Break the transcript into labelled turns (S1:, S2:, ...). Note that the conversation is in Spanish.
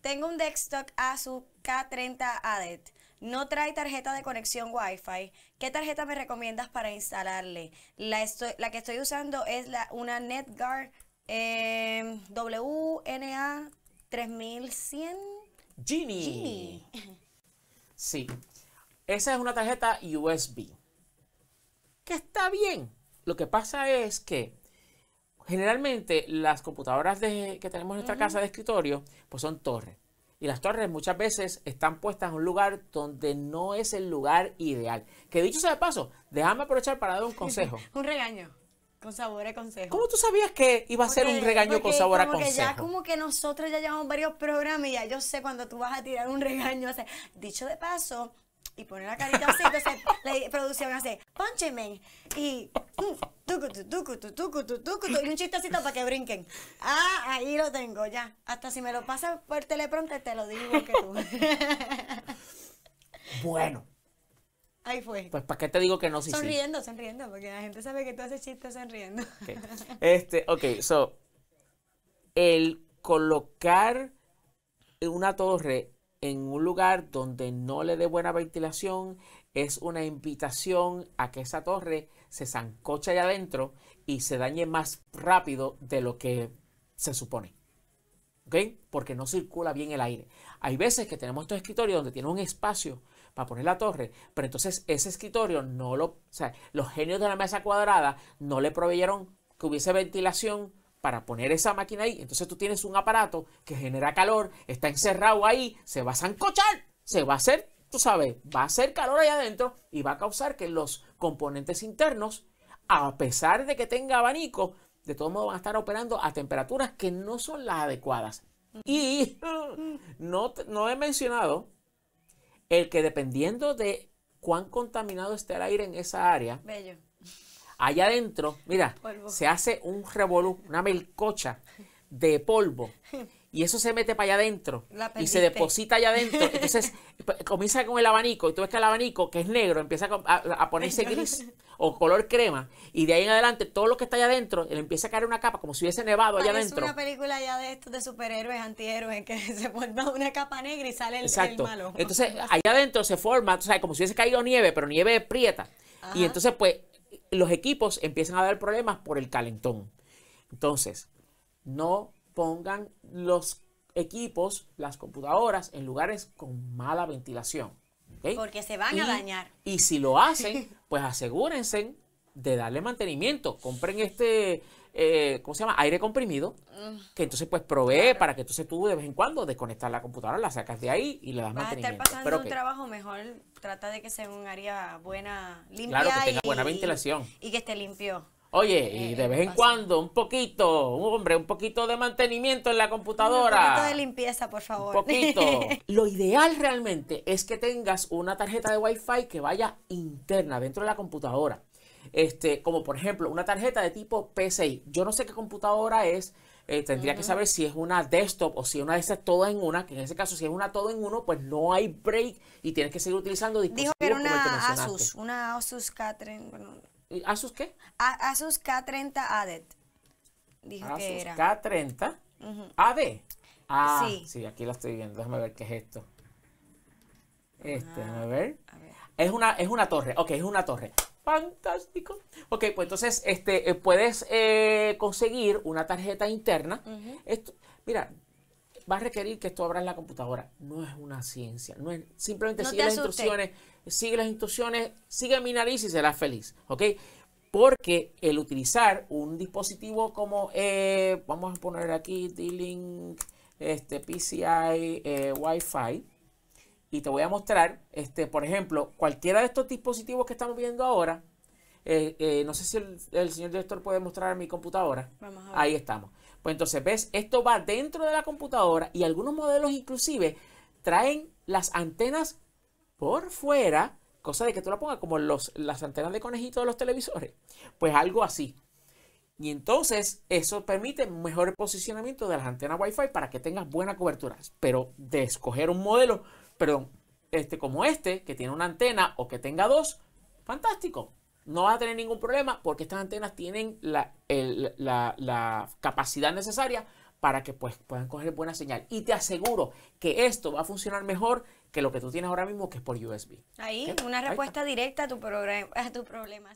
S1: tengo un desktop ASUS K30 ADET. No trae tarjeta de conexión Wi-Fi. ¿Qué tarjeta me recomiendas para instalarle? La, que estoy usando es una NetGuard em, WNA 3100.
S2: Genie. Genie. Sí. Esa es una tarjeta USB. Que está bien. Lo que pasa es que Generalmente las computadoras que tenemos en nuestra casa de escritorio, pues son torres. Y las torres muchas veces están puestas en un lugar donde no es el lugar ideal. Que dicho sea de paso, déjame aprovechar para dar un consejo.
S1: un regaño. Con sabor a consejo. ¿Cómo tú sabías
S2: que iba a ser un regaño con sabor a consejo? Porque ya como
S1: que nosotros ya llevamos varios programas y ya yo sé cuando tú vas a tirar un regaño. O dicho de paso, y poner la carita así. Entonces la producción hace, poncheme. Y mm, y un chistecito para que brinquen. Ah, ahí lo tengo ya. Hasta si me lo pasas por teleprompter te lo digo que tú. bueno. Ahí fue. Pues,
S2: ¿para qué te digo que no? Sí, sonriendo,
S1: sonriendo, porque la gente sabe que tú haces chistes sonriendo. Este,
S2: ok, so, el colocar una torre en un lugar donde no le dé buena ventilación es una invitación a que esa torre se zancoche allá adentro y se dañe más rápido de lo que se supone. ¿Ok? Porque no circula bien el aire. Hay veces que tenemos estos escritorios donde tiene un espacio para poner la torre, pero entonces ese escritorio no lo. O sea, los genios de la mesa cuadrada no le proveyeron que hubiese ventilación para poner esa máquina ahí. Entonces tú tienes un aparato que genera calor, está encerrado ahí, se va a zancochar, se va a hacer, tú sabes, va a hacer calor ahí adentro y va a causar que los componentes internos, a pesar de que tenga abanico, de todo modo van a estar operando a temperaturas que no son las adecuadas. Y no, no he mencionado el que dependiendo de cuán contaminado esté el aire en esa área, Bello. Allá adentro, mira, se hace un revolú, una melcocha de polvo. Y eso se mete para allá adentro. Y se deposita allá adentro. Entonces comienza con el abanico. Y tú ves que el abanico, que es negro, empieza a, ponerse gris o color crema. Y de ahí en adelante, todo lo que está allá adentro, le empieza a caer una capa, como si hubiese nevado allá adentro. Es una
S1: película ya de estos de superhéroes, antihéroes, que se forma una capa negra y sale el, malo. Entonces,
S2: allá adentro se forma, como si hubiese caído nieve, pero nieve prieta. Y entonces, pues, los equipos empiezan a dar problemas por el calentón. Entonces, no pongan los equipos, las computadoras, en lugares con mala ventilación. Porque se van a dañar. Y si lo hacen, pues asegúrense de darle mantenimiento. Compren este eh, ¿cómo se llama? Aire comprimido, que entonces pues provee para que entonces tú de vez en cuando desconectas la computadora, la sacas de ahí y le das mantenimiento. a estar pasando Pero un
S1: trabajo mejor, trata de que sea un área buena, limpia. Claro, que tenga buena ventilación. Y, que esté limpio.
S2: Oye, y eh, de vez en cuando, un poquito, un hombre, un poquito de mantenimiento en la computadora. Un poquito de
S1: limpieza, por favor. Un poquito.
S2: Lo ideal realmente es que tengas una tarjeta de Wi-Fi que vaya interna dentro de la computadora este, como por ejemplo una tarjeta de tipo PCI. Yo no sé qué computadora es, eh, tendría que saber si es una desktop o si es una de esas todo en una, que en ese caso si es una todo en uno, pues no hay break y tienes que seguir utilizando dispositivos Dijo que era una Asus,
S1: una Asus K30. ¿Asus qué? Asus K30 ADET. Dijo Asus que era. K30
S2: AD. E ah, sí. sí. aquí la estoy viendo. Déjame ver qué es esto. Este, ah, déjame ver. A ver. Es una, es una torre, ok, es una torre. Fantástico. Ok, pues entonces este, eh, puedes eh, conseguir una tarjeta interna. Esto, mira, va a requerir que esto abras la computadora. No es una ciencia. No es, simplemente sigue las instrucciones, sigue las instrucciones, sigue mi nariz y serás feliz. ¿Ok? Porque el utilizar un dispositivo como, eh, vamos a poner aquí D-Link, este, PCI, wifi Wi-Fi, y te voy a mostrar, este, por ejemplo, cualquiera de estos dispositivos que estamos viendo ahora. Eh, eh, no sé si el, señor director puede mostrar mi computadora. Ahí estamos. Pues entonces, ves, esto va dentro de la computadora y algunos modelos inclusive traen las antenas por fuera, cosa de que tú la pongas como los, las antenas de conejito de los televisores. Pues algo así. Y entonces eso permite mejor posicionamiento de las antenas Wi-Fi para que tengas buena cobertura. Pero de escoger un modelo perdón, este, como este, que tiene una antena o que tenga dos, fantástico. No vas a tener ningún problema porque estas antenas tienen la, la, la capacidad necesaria para que pues, puedan coger buena señal. Y te aseguro que esto va a funcionar mejor que lo que tú tienes ahora mismo, que es por USB.
S1: Ahí, una respuesta directa a tu, a tu problema.